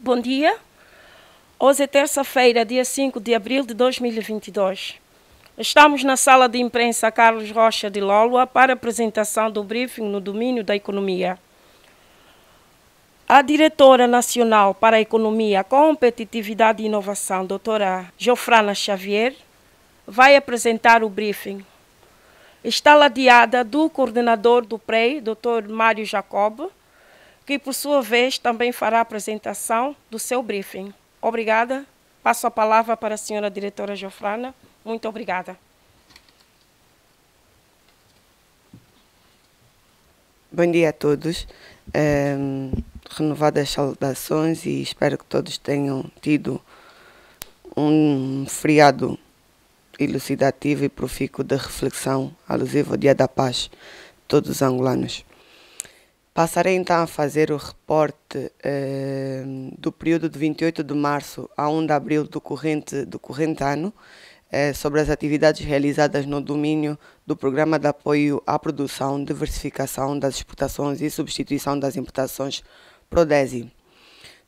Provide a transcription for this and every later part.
Bom dia. Hoje é terça-feira, dia 5 de abril de 2022. Estamos na sala de imprensa Carlos Rocha de Lolua para apresentação do briefing no domínio da economia. A diretora nacional para a economia, competitividade e inovação, doutora Geofrana Xavier, vai apresentar o briefing. Está ladeada do coordenador do PREI, doutor Mário Jacob, que por sua vez também fará a apresentação do seu briefing. Obrigada. Passo a palavra para a senhora diretora Jofrana. Muito obrigada. Bom dia a todos. Ehm, renovadas saudações e espero que todos tenham tido um feriado elucidativo e profícuo de reflexão alusivo ao Dia da Paz todos os angolanos. Passarei então a fazer o reporte eh, do período de 28 de março a 1 de abril do corrente, do corrente ano eh, sobre as atividades realizadas no domínio do Programa de Apoio à Produção, Diversificação das Exportações e Substituição das Importações PRODESI.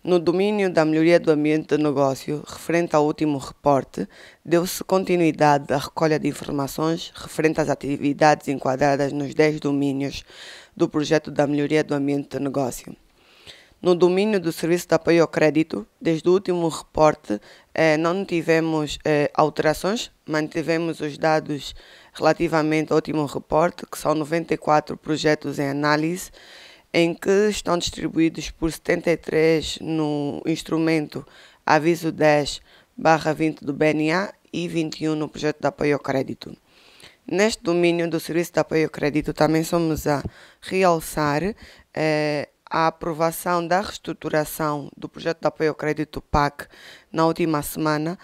No domínio da melhoria do ambiente de negócio, referente ao último reporte, deu-se continuidade à recolha de informações referente às atividades enquadradas nos 10 domínios do projeto da melhoria do ambiente de negócio. No domínio do serviço de apoio ao crédito, desde o último reporte, eh, não tivemos eh, alterações, mantivemos os dados relativamente ao último reporte, que são 94 projetos em análise, em que estão distribuídos por 73 no instrumento Aviso 10 20 do BNA e 21 no projeto de apoio ao crédito. Neste domínio do Serviço de Apoio ao Crédito, também somos a realçar eh, a aprovação da reestruturação do projeto de apoio ao crédito PAC na última semana,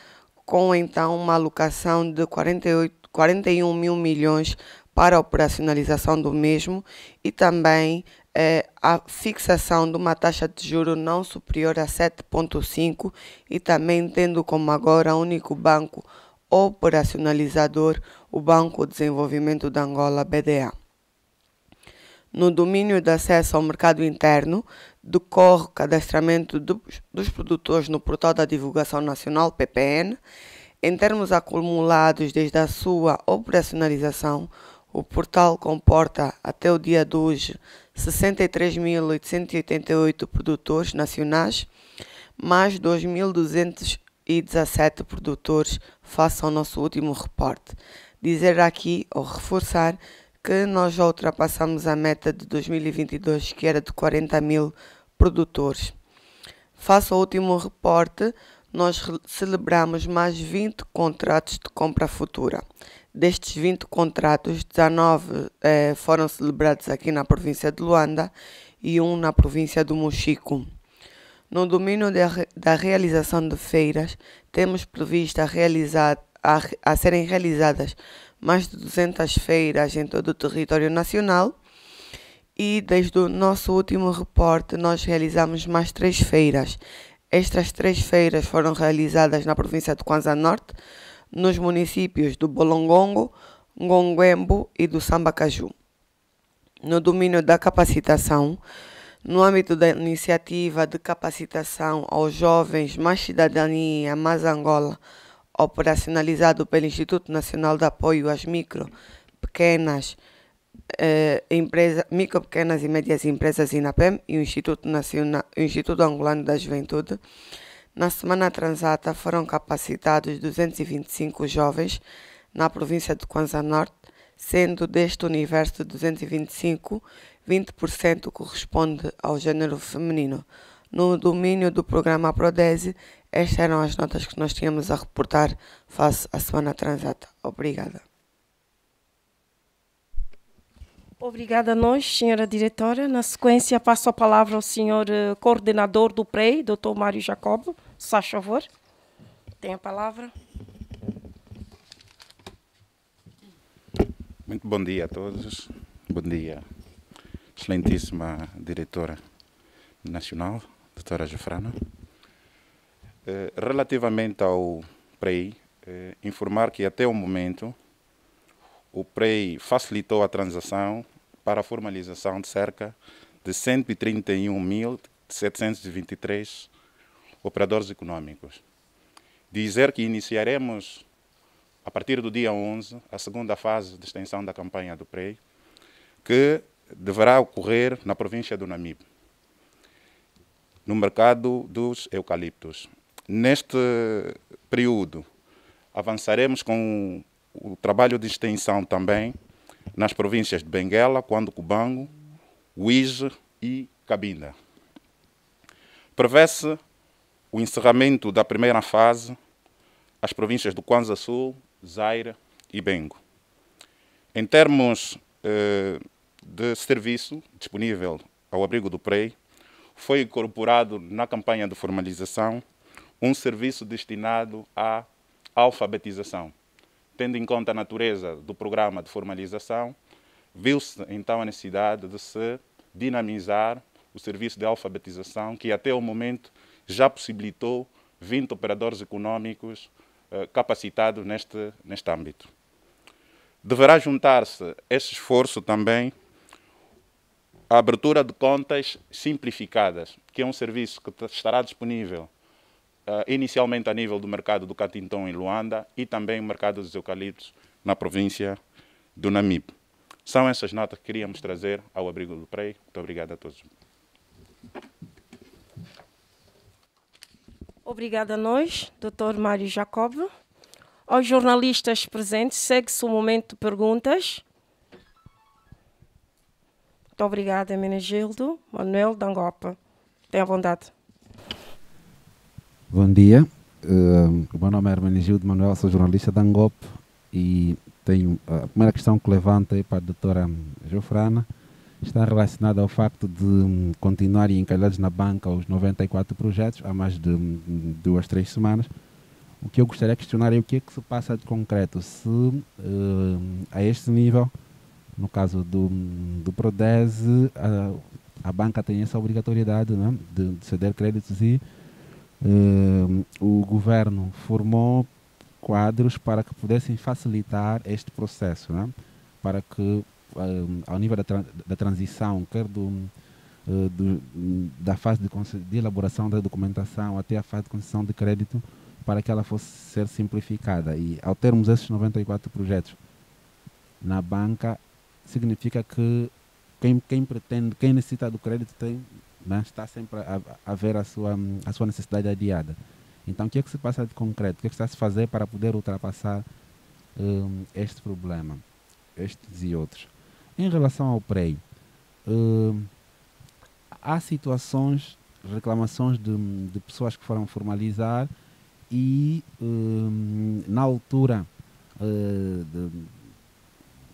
com então uma alocação de 48, 41 mil milhões para a operacionalização do mesmo e também eh, a fixação de uma taxa de juro não superior a 7,5 e também tendo como agora único banco operacionalizador o Banco de Desenvolvimento da Angola, BDA. No domínio de acesso ao mercado interno, decorre o cadastramento dos produtores no Portal da Divulgação Nacional, PPN. Em termos acumulados desde a sua operacionalização, o portal comporta, até o dia de hoje, 63.888 produtores nacionais, mais 2.217 produtores face ao nosso último reporte dizer aqui ou reforçar que nós já ultrapassamos a meta de 2022, que era de 40 mil produtores. Face ao último reporte, nós celebramos mais 20 contratos de compra futura. Destes 20 contratos, 19 eh, foram celebrados aqui na província de Luanda e um na província do Mochico. No domínio de, da realização de feiras, temos previsto realizar a, a serem realizadas mais de 200 feiras em todo o território nacional e desde o nosso último reporte nós realizamos mais três feiras. Estas três feiras foram realizadas na província de Kwanza Norte, nos municípios do Bolongongo, Ngonguembo e do Sambacaju. No domínio da capacitação, no âmbito da iniciativa de capacitação aos jovens, mais cidadania, mais Angola, operacionalizado pelo Instituto Nacional de Apoio às Micro, Pequenas eh, empresa, Micro, Pequenas e Médias Empresas INAPEM e o Instituto, Nacional, o Instituto Angolano da Juventude. Na semana transata foram capacitados 225 jovens na província de Kwanza Norte, sendo deste universo de 225, 20% corresponde ao género feminino. No domínio do programa Prodese, estas eram as notas que nós tínhamos a reportar face à semana transata. Obrigada. Obrigada a nós, senhora diretora. Na sequência, passo a palavra ao senhor eh, coordenador do PREI, doutor Mário Jacobo. Se faz favor, tem a palavra. Muito bom dia a todos. Bom dia, excelentíssima diretora nacional, doutora Jufrana. Eh, relativamente ao PREI, eh, informar que até o momento o PREI facilitou a transação para a formalização de cerca de 131.723 operadores econômicos. Dizer que iniciaremos, a partir do dia 11, a segunda fase de extensão da campanha do PREI, que deverá ocorrer na província do Namibe no mercado dos eucaliptos. Neste período, avançaremos com o trabalho de extensão também nas províncias de Benguela, Quando Cubango, Uíge e Cabinda. Prevê-se o encerramento da primeira fase às províncias do Quanza Sul, Zaire e Bengo. Em termos eh, de serviço disponível ao abrigo do PREI, foi incorporado na campanha de formalização um serviço destinado à alfabetização. Tendo em conta a natureza do programa de formalização, viu-se então a necessidade de se dinamizar o serviço de alfabetização, que até o momento já possibilitou 20 operadores econômicos eh, capacitados neste, neste âmbito. Deverá juntar-se este esforço também a abertura de contas simplificadas, que é um serviço que estará disponível uh, inicialmente a nível do mercado do Catintão em Luanda e também o mercado dos eucaliptos na província do Namibe. São essas notas que queríamos trazer ao abrigo do PREI. Muito obrigado a todos. Obrigada a nós, Dr. Mário Jacob. Aos jornalistas presentes, segue-se o momento de perguntas. Muito obrigada, Menegildo Manuel Dangopa. Tenha bondade. Bom dia. Uh, o meu nome é Hermenegildo Manuel, sou jornalista da e tenho a primeira questão que levanta para a doutora Jofrana está relacionada ao facto de hum, continuarem encalhados na banca os 94 projetos há mais de hum, duas, três semanas. O que eu gostaria de questionar é o que é que se passa de concreto, se uh, a este nível no caso do, do Prodes a, a banca tem essa obrigatoriedade né, de, de ceder créditos e uh, o governo formou quadros para que pudessem facilitar este processo, né, para que, uh, ao nível da, tra da transição, quer do, uh, do, da fase de, de, elaboração da documentação até a fase de concessão de crédito, para que ela fosse ser simplificada. E ao termos esses 94 projetos na banca, significa que quem, quem pretende, quem necessita do crédito tem, né, está sempre a, a ver a sua, a sua necessidade adiada. Então, o que é que se passa de concreto? O que é que está a se fazer para poder ultrapassar um, este problema? Estes e outros. Em relação ao PREI, um, há situações, reclamações de, de, pessoas que foram formalizar e, um, na altura uh, de,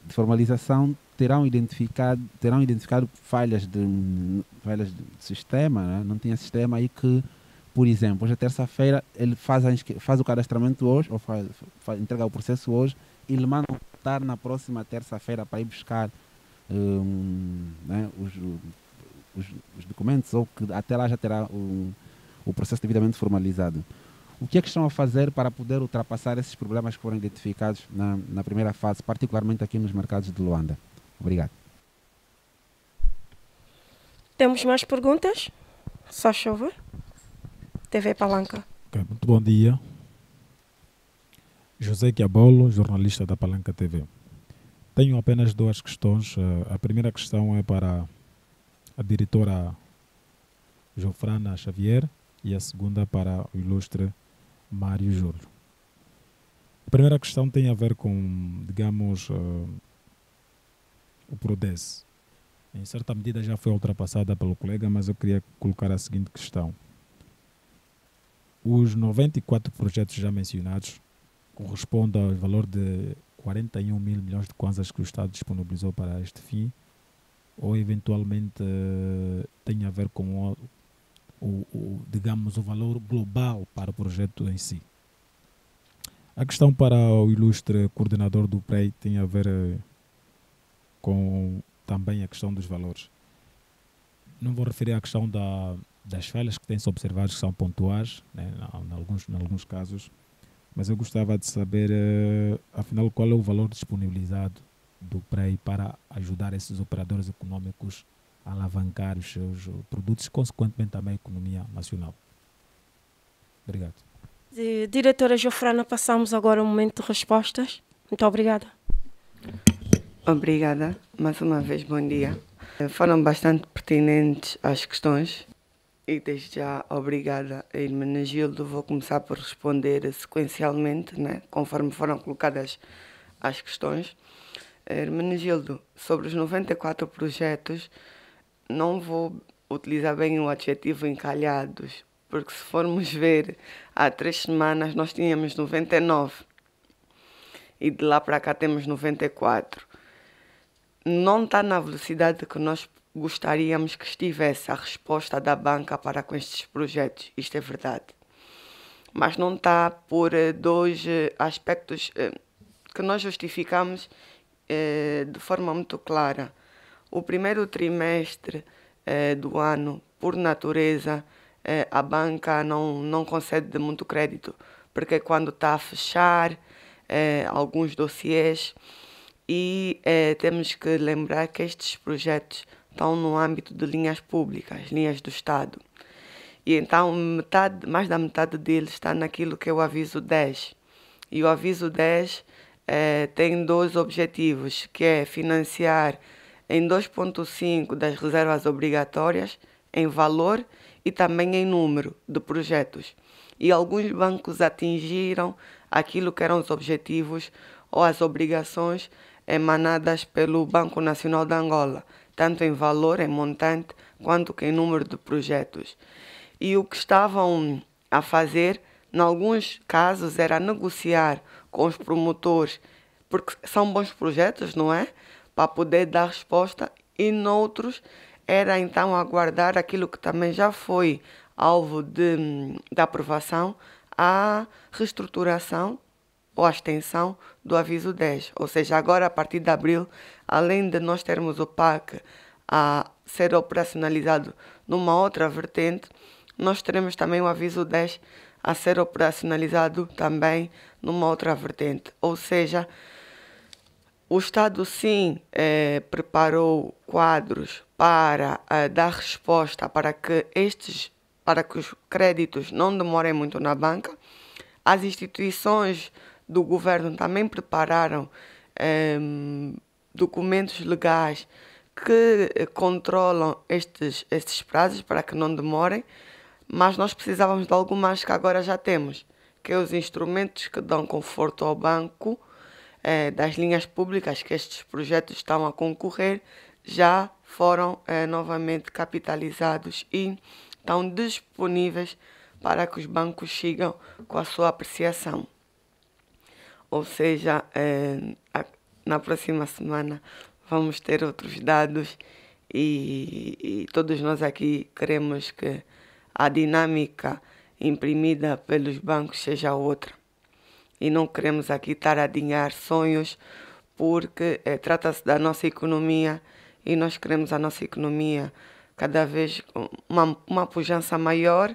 de formalização, terão identificado, terão identificado falhas de falhas de sistema, né? não tinha sistema aí que, por exemplo, hoje é terça-feira, ele faz, a, faz o cadastramento hoje, ou faz, faz, entrega o processo hoje, e ele manda estar na próxima terça-feira para ir buscar um, né, os, os, os, documentos, ou que até lá já terá um, o processo devidamente formalizado. O que é que estão a fazer para poder ultrapassar esses problemas que foram identificados na, na primeira fase, particularmente aqui nos mercados de Luanda? Obrigado. Temos mais perguntas? Só chove? TV Palanca. Okay, muito bom dia. José Quiabolo, jornalista da Palanca TV. Tenho apenas duas questões. Eh, a primeira questão é para a diretora Jofrana Xavier e a segunda para o ilustre Mário Júlio. A primeira questão tem a ver com, digamos, eh, o PRODES. Em certa medida já foi ultrapassada pelo colega, mas eu queria colocar a seguinte questão. Os 94 projetos já mencionados correspondem ao valor de 41 mil milhões de kwanzas que o Estado disponibilizou para este fim, ou eventualmente eh, tem a ver com o, o, o, digamos, o valor global para o projeto em si. A questão para o ilustre coordenador do PREI tem a ver eh, com também a questão dos valores. Não vou referir à questão da, das falhas que têm-se observado, que são pontuais, né, em, alguns, em alguns casos, mas eu gostava de saber, uh, afinal, qual é o valor disponibilizado do PREI para ajudar esses operadores econômicos a alavancar os seus produtos e, consequentemente, também a economia nacional. Obrigado. Eh, diretora Jofrana, passamos agora ao momento de respostas. Muito obrigada. Obrigada, mais uma vez, bom dia. Foram bastante pertinentes as questões e desde já obrigada a Irmã Nagildo. Vou começar por responder sequencialmente, né, conforme foram colocadas as questões. Irmã Nagildo, sobre os 94 projetos, não vou utilizar bem o adjetivo encalhados, porque se formos ver, há três semanas nós tínhamos 99 e de lá para cá temos 94 não está na velocidade que nós gostaríamos que estivesse a resposta da banca para com estes projetos, isto é verdade. Mas não está por eh, dois eh, aspectos eh, que nós justificamos de forma muito clara. O primeiro trimestre do ano, por natureza, a banca não, não concede muito crédito, porque quando está a fechar alguns dossiês, e é, temos que lembrar que estes projetos estão no âmbito de linhas públicas, linhas do Estado. E então, metade, mais da metade deles está naquilo que é o aviso 10. E o aviso 10 é, eh, tem dois objetivos, que é financiar em 2.5 das reservas obrigatórias, em valor e também em número de projetos. E alguns bancos atingiram aquilo que eram os objetivos ou as obrigações emanadas pelo Banco Nacional de Angola, tanto em valor, em montante, quanto que em número de projetos. E o que estavam a fazer, em alguns casos, era negociar com os promotores, porque são bons projetos, não é? Para poder dar resposta, e noutros era então aguardar aquilo que também já foi alvo de, de aprovação, a reestruturação ou a extensão do aviso 10. Ou seja, agora a partir de abril, além de nós termos o PAC a ser operacionalizado numa outra vertente, nós teremos também o aviso 10 a ser operacionalizado também numa outra vertente. Ou seja, o Estado sim eh, preparou quadros para eh, dar resposta para que estes, para que os créditos não demorem muito na banca. As instituições do governo também prepararam um, ehm, documentos legais que eh, controlam estes, estes prazos para que não demorem, mas nós precisávamos de algo mais que agora já temos, que é os instrumentos que dão conforto ao banco eh, das linhas públicas que estes projetos estão a concorrer, já foram eh, novamente capitalizados e estão disponíveis para que os bancos sigam com a sua apreciação ou seja, é, na próxima semana vamos ter outros dados e, e, todos nós aqui queremos que a dinâmica imprimida pelos bancos seja outra. E não queremos aqui estar a dinhar sonhos, porque é, trata-se da nossa economia e nós queremos a nossa economia cada vez uma, uma pujança maior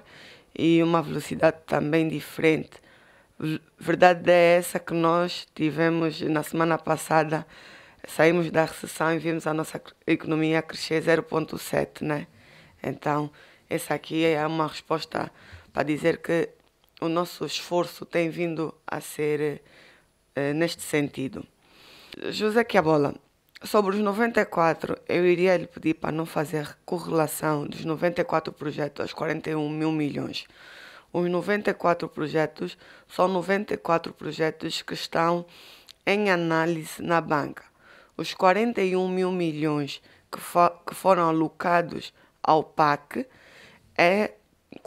e uma velocidade também diferente Verdade é essa que nós tivemos na semana passada, saímos da recessão e vimos a nossa economia crescer 0,7, né? Então, essa aqui é uma resposta para dizer que o nosso esforço tem vindo a ser eh, neste sentido. José Quiabola, sobre os 94, eu iria lhe pedir para não fazer correlação dos 94 projetos aos 41 mil milhões os 94 projetos, são 94 projetos que estão em análise na banca. Os 41 mil milhões que, for, que foram alocados ao PAC é,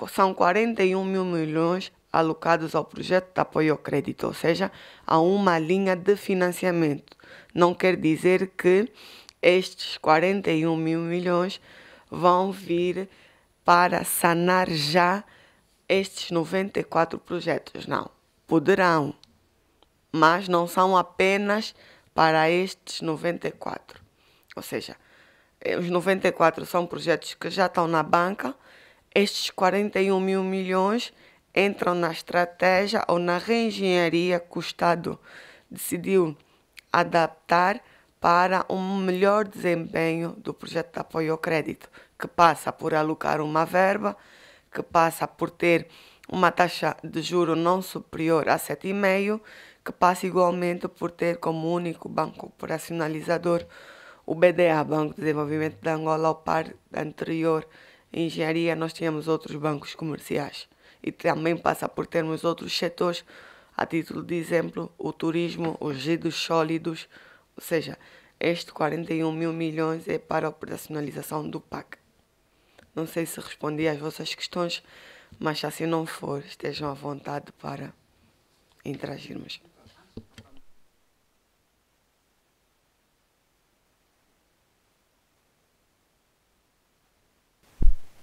são 41 mil milhões alocados ao projeto de apoio ao crédito, ou seja, a uma linha de financiamento. Não quer dizer que estes 41 mil milhões vão vir para sanar já estes 94 projetos, não. Poderão, mas não são apenas para estes 94. Ou seja, eh, os 94 são projetos que já estão na banca, estes 41 mil milhões entram na estratégia ou na reengenharia que o Estado decidiu adaptar para um melhor desempenho do projeto de apoio ao crédito, que passa por alocar uma verba que passa por ter uma taxa de juro não superior a 7,5%, que passa igualmente por ter como único banco operacionalizador o BDA, Banco de Desenvolvimento de Angola, ao par anterior engenharia, nós tínhamos outros bancos comerciais. E também passa por termos outros setores, a título de exemplo, o turismo, os resíduos sólidos, ou seja, este 41 mil milhões é para a operacionalização do PAC. Não sei se respondi às vossas questões, mas se assim não for, estejam à vontade para interagirmos.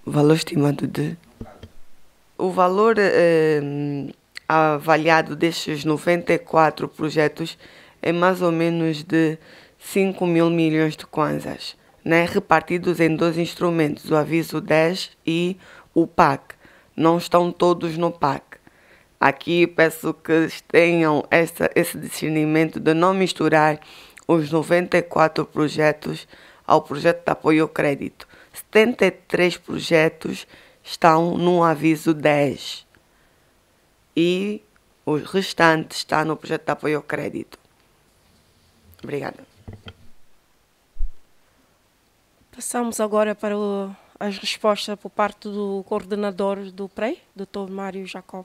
Valor estimado de. O valor eh, avaliado destes 94 projetos é mais ou menos de 5 mil milhões de kwanzas né, repartidos em dois instrumentos, o aviso 10 e o PAC. Não estão todos no PAC. Aqui peço que tenham essa, esse discernimento de não misturar os 94 projetos ao projeto de apoio ao crédito. 73 projetos estão no aviso 10 e os restantes estão no projeto de apoio ao crédito. Obrigada. Passamos agora para o, as respostas por parte do coordenador do PREI, Dr. Mário Jacob.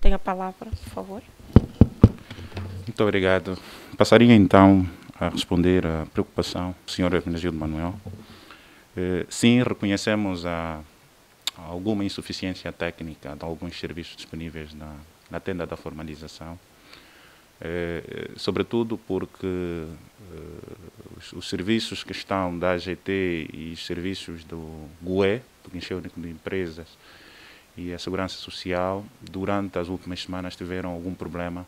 Tem a palavra, por favor. Muito obrigado. Passaria então a responder à preocupação do Sr. Benagildo Manuel. Eh, sim, reconhecemos a, a alguma insuficiência técnica de alguns serviços disponíveis na, na tenda da formalização, eh, sobretudo porque eh, os, os, serviços que estão da AGT e os serviços do GUE, do Guinchê Único de Empresas, e a Segurança Social, durante as últimas semanas tiveram algum problema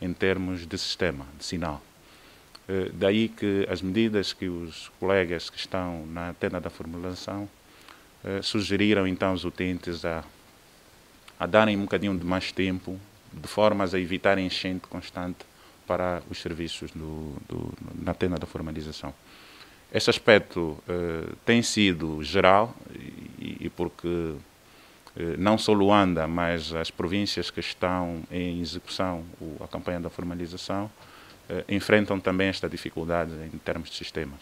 em termos de sistema, de sinal. Eh, daí que as medidas que os colegas que estão na tenda da formulação eh, sugeriram então aos utentes a, a darem um bocadinho de mais tempo, de formas a evitar enchente constante para os serviços do, do, na tenda da formalização. Este aspecto eh, tem sido geral e, e porque eh, não só Luanda, mas as províncias que estão em execução o, a campanha da formalização eh, enfrentam também esta dificuldade em termos de sistemas.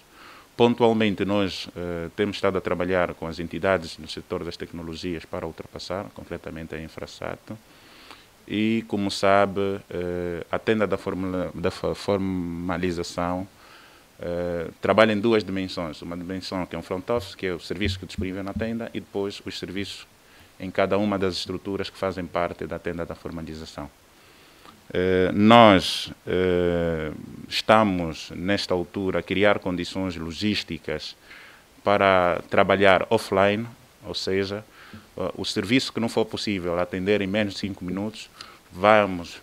Pontualmente, nós eh, temos estado a trabalhar com as entidades no setor das tecnologias para ultrapassar, concretamente a Infrasato, e, como sabe, eh, a tenda da, formula, da formalização Uh, trabalha em duas dimensões. Uma dimensão que é um front office, que é o serviço que disponível na tenda, e depois os serviços em cada uma das estruturas que fazem parte da tenda da formalização. Uh, nós uh, estamos, nesta altura, a criar condições logísticas para trabalhar offline, ou seja, uh, o serviço que não for possível atender em menos de 5 minutos, vamos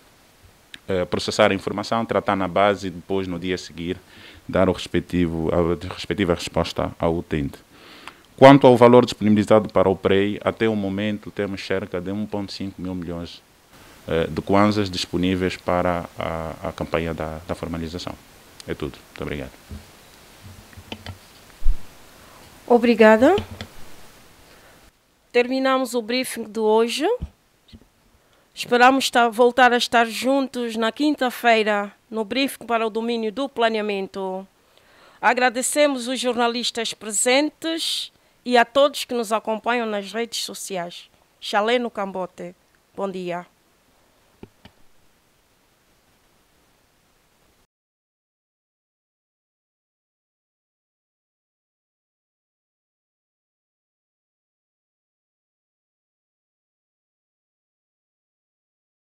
uh, processar a informação, tratar na base e depois, no dia a seguir, dar o respectivo, a respectiva resposta ao utente. Quanto ao valor disponibilizado para o PREI, até o momento temos cerca de 1,5 mil milhões uh, de kwanzas disponíveis para a, a campanha da, da formalização. É tudo. Muito obrigado. Obrigada terminamos o briefing de hoje. Esperamos voltar a estar juntos na quinta-feira no briefing para o domínio do planeamento. Agradecemos os jornalistas presentes e a todos que nos acompanham nas redes sociais. Chalé no Cambote. Bom dia.